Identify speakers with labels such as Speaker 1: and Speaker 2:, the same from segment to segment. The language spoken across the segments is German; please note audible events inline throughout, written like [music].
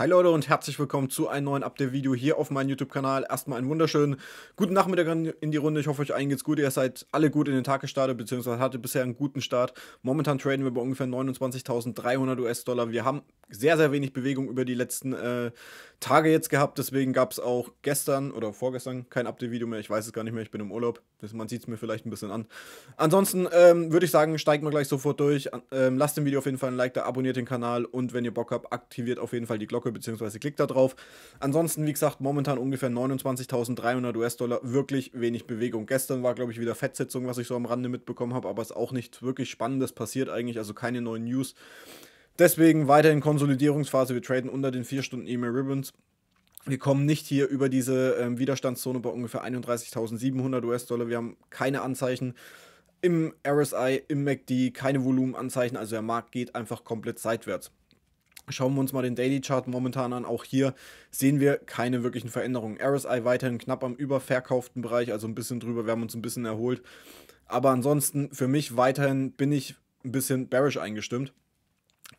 Speaker 1: Hi Leute und herzlich willkommen zu einem neuen Update-Video hier auf meinem YouTube-Kanal. Erstmal einen wunderschönen guten Nachmittag in die Runde. Ich hoffe, euch allen geht's gut. Ihr seid alle gut in den Tag gestartet, beziehungsweise hatte bisher einen guten Start. Momentan traden wir bei ungefähr 29.300 US-Dollar. Wir haben sehr, sehr wenig Bewegung über die letzten äh, Tage jetzt gehabt. Deswegen gab es auch gestern oder vorgestern kein Update-Video mehr. Ich weiß es gar nicht mehr. Ich bin im Urlaub. Das, man sieht es mir vielleicht ein bisschen an. Ansonsten ähm, würde ich sagen, steigt wir gleich sofort durch. Ähm, lasst dem Video auf jeden Fall ein Like da, abonniert den Kanal und wenn ihr Bock habt, aktiviert auf jeden Fall die Glocke Glocke bzw. klickt da drauf. Ansonsten, wie gesagt, momentan ungefähr 29.300 US-Dollar, wirklich wenig Bewegung. Gestern war, glaube ich, wieder Fettsetzung, was ich so am Rande mitbekommen habe, aber es ist auch nichts wirklich Spannendes passiert eigentlich, also keine neuen News. Deswegen weiterhin Konsolidierungsphase, wir traden unter den 4 Stunden E-Mail Ribbons. Wir kommen nicht hier über diese ähm, Widerstandszone bei ungefähr 31.700 US-Dollar. Wir haben keine Anzeichen im RSI, im MACD, keine Volumenanzeichen. Also der Markt geht einfach komplett seitwärts. Schauen wir uns mal den Daily Chart momentan an. Auch hier sehen wir keine wirklichen Veränderungen. RSI weiterhin knapp am überverkauften Bereich, also ein bisschen drüber. Wir haben uns ein bisschen erholt. Aber ansonsten, für mich weiterhin bin ich ein bisschen bearish eingestimmt.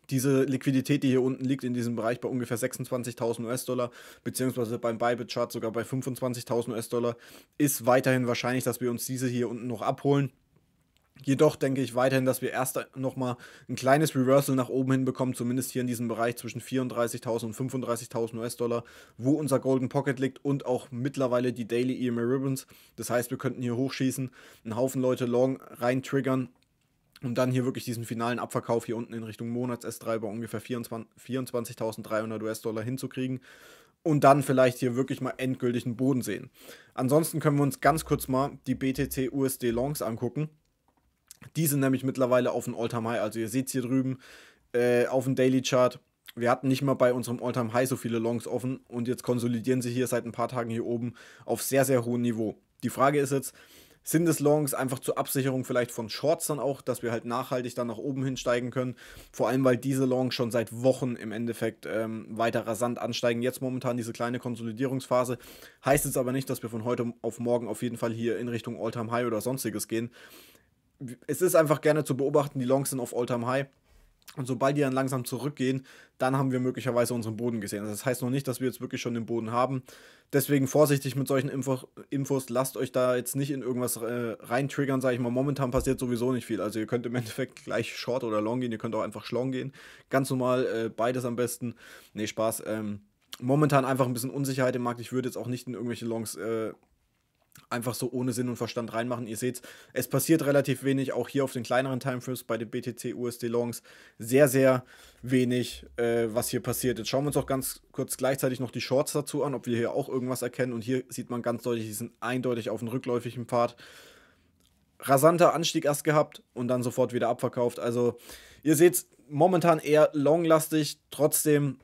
Speaker 1: Diese Liquidität, die hier unten liegt, in diesem Bereich bei ungefähr 26.000 US-Dollar, beziehungsweise beim Bybit-Chart sogar bei 25.000 US-Dollar, ist weiterhin wahrscheinlich, dass wir uns diese hier unten noch abholen. Jedoch denke ich weiterhin, dass wir erst nochmal ein kleines Reversal nach oben hinbekommen, zumindest hier in diesem Bereich zwischen 34.000 und 35.000 US-Dollar, wo unser Golden Pocket liegt und auch mittlerweile die Daily EMA Ribbons. Das heißt, wir könnten hier hochschießen, einen Haufen Leute long rein triggern und dann hier wirklich diesen finalen Abverkauf hier unten in Richtung Monats-S3 bei ungefähr 24.300 24 US-Dollar hinzukriegen und dann vielleicht hier wirklich mal endgültig einen Boden sehen. Ansonsten können wir uns ganz kurz mal die BTC-USD Longs angucken. Die sind nämlich mittlerweile auf dem All-Time-High. Also ihr seht es hier drüben äh, auf dem Daily-Chart. Wir hatten nicht mal bei unserem All-Time-High so viele Longs offen und jetzt konsolidieren sie hier seit ein paar Tagen hier oben auf sehr, sehr hohem Niveau. Die Frage ist jetzt, sind es Longs einfach zur Absicherung vielleicht von Shorts dann auch, dass wir halt nachhaltig dann nach oben hinsteigen können. Vor allem, weil diese Longs schon seit Wochen im Endeffekt ähm, weiter rasant ansteigen. Jetzt momentan diese kleine Konsolidierungsphase. Heißt jetzt aber nicht, dass wir von heute auf morgen auf jeden Fall hier in Richtung All-Time-High oder sonstiges gehen es ist einfach gerne zu beobachten, die Longs sind auf Alltime high Und sobald die dann langsam zurückgehen, dann haben wir möglicherweise unseren Boden gesehen. Also das heißt noch nicht, dass wir jetzt wirklich schon den Boden haben. Deswegen vorsichtig mit solchen Info Infos. Lasst euch da jetzt nicht in irgendwas äh, reintriggern, sage ich mal. Momentan passiert sowieso nicht viel. Also ihr könnt im [laughs] Endeffekt gleich Short oder Long gehen. Ihr könnt auch einfach Schlong gehen. Ganz normal, äh, beides am besten. Nee, Spaß. Ähm, momentan einfach ein bisschen Unsicherheit im Markt. Ich würde jetzt auch nicht in irgendwelche Longs äh, einfach so ohne Sinn und Verstand reinmachen. Ihr seht, es passiert relativ wenig, auch hier auf den kleineren Timeframes bei den BTC USD Longs sehr, sehr wenig, äh, was hier passiert. Jetzt schauen wir uns auch ganz kurz gleichzeitig noch die Shorts dazu an, ob wir hier auch irgendwas erkennen. Und hier sieht man ganz deutlich, die sind eindeutig auf einem rückläufigen Pfad. Rasanter Anstieg erst gehabt und dann sofort wieder abverkauft. Also ihr seht, momentan eher longlastig, trotzdem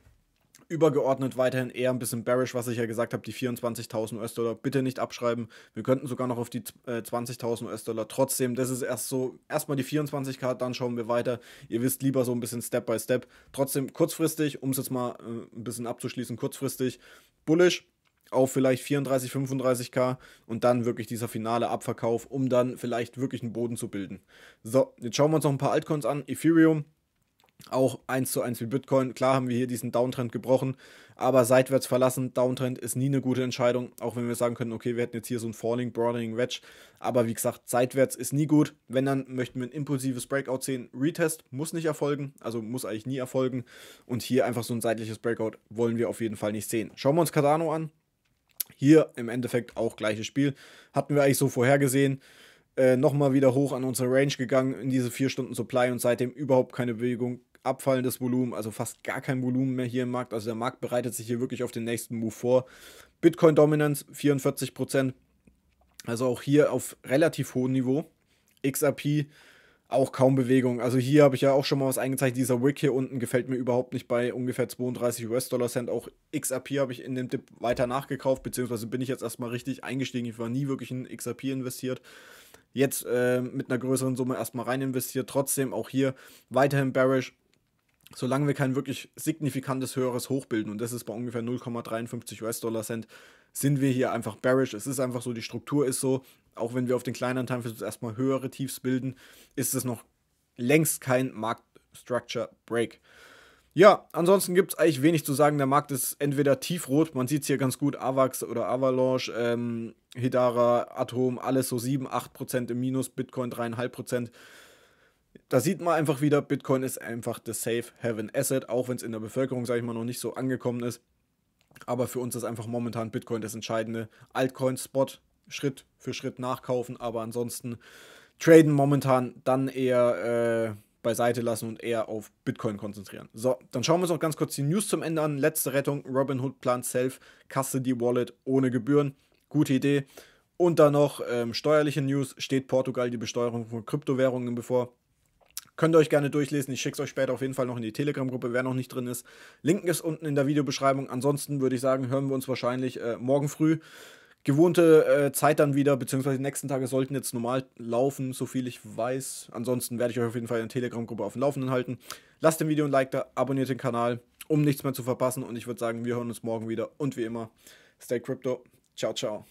Speaker 1: übergeordnet weiterhin eher ein bisschen bearish, was ich ja gesagt habe, die 24.000 US-Dollar bitte nicht abschreiben. Wir könnten sogar noch auf die 20.000 äh, US-Dollar. Trotzdem, das ist erst so, erstmal die 24k, dann schauen wir weiter. Ihr wisst lieber so ein bisschen Step by Step. Trotzdem kurzfristig, um es jetzt mal äh, ein bisschen abzuschließen, kurzfristig bullish auf vielleicht 34, 35k und dann wirklich dieser finale Abverkauf, um dann vielleicht wirklich einen Boden zu bilden. So, jetzt schauen wir uns noch ein paar Altcoins an. Ethereum auch eins zu eins wie Bitcoin. Klar haben wir hier diesen Downtrend gebrochen, aber seitwärts verlassen, Downtrend ist nie eine gute Entscheidung, auch wenn wir sagen können, okay, wir hätten jetzt hier so ein Falling, Broadening Wedge, aber wie gesagt, seitwärts ist nie gut. Wenn dann möchten wir ein impulsives Breakout sehen, Retest muss nicht erfolgen, also muss eigentlich nie erfolgen und hier einfach so ein seitliches Breakout wollen wir auf jeden Fall nicht sehen. Schauen wir uns Cardano an. Hier im Endeffekt auch gleiches Spiel. Hatten wir eigentlich so vorhergesehen äh, nochmal wieder hoch an unsere Range gegangen in diese 4 Stunden Supply und seitdem überhaupt keine Bewegung, abfallendes Volumen, also fast gar kein Volumen mehr hier im Markt. Also der Markt bereitet sich hier wirklich auf den nächsten Move vor. Bitcoin Dominance 44 Prozent, also auch hier auf relativ hohem Niveau. XRP auch kaum Bewegung. Also hier habe ich ja auch schon mal was eingezeichnet. Dieser Wick hier unten gefällt mir überhaupt nicht bei ungefähr 32 US-Dollar Cent. Auch XRP habe ich in dem Dip weiter nachgekauft, beziehungsweise bin ich jetzt erstmal richtig eingestiegen. Ich war nie wirklich in XRP investiert. Jetzt äh, mit einer größeren Summe erstmal rein investiert. Trotzdem auch hier weiterhin bearish, solange wir kein wirklich signifikantes höheres Hoch bilden, und das ist bei ungefähr 0,53 US-Dollar Cent, sind wir hier einfach bearish. Es ist einfach so, die Struktur ist so, auch wenn wir auf den kleineren Timeframes erstmal höhere Tiefs bilden, ist es noch längst kein Markt Structure Break. Ja, ansonsten gibt es eigentlich wenig zu sagen. Der Markt ist entweder tiefrot, man sieht es hier ganz gut, AVAX oder Avalanche, ähm, Hidara, Atom, alles so 7, 8% im Minus, Bitcoin 3,5% da sieht man einfach wieder, Bitcoin ist einfach das Safe Haven Asset, auch wenn es in der Bevölkerung, sage ich mal, noch nicht so angekommen ist. Aber für uns ist einfach momentan Bitcoin das entscheidende Altcoin-Spot. Schritt für Schritt nachkaufen, aber ansonsten traden momentan dann eher äh, beiseite lassen und eher auf Bitcoin konzentrieren. So, dann schauen wir uns noch ganz kurz die News zum Ende an. Letzte Rettung: Robinhood plant Self Custody Wallet ohne Gebühren. Gute Idee. Und dann noch ähm, steuerliche News: steht Portugal die Besteuerung von Kryptowährungen bevor? Könnt ihr euch gerne durchlesen. Ich schicke es euch später auf jeden Fall noch in die Telegram-Gruppe, wer noch nicht drin ist. Linken ist unten in der Videobeschreibung. Ansonsten würde ich sagen, hören wir uns wahrscheinlich äh, morgen früh. Gewohnte äh, Zeit dann wieder, beziehungsweise die nächsten Tage sollten jetzt normal laufen, so viel ich weiß. Ansonsten werde ich euch auf jeden Fall in der Telegram-Gruppe auf dem Laufenden halten. Lasst dem Video ein Like da, abonniert den Kanal, um nichts mehr zu verpassen. Und ich würde sagen, wir hören uns morgen wieder. Und wie immer, stay crypto. Ciao, ciao.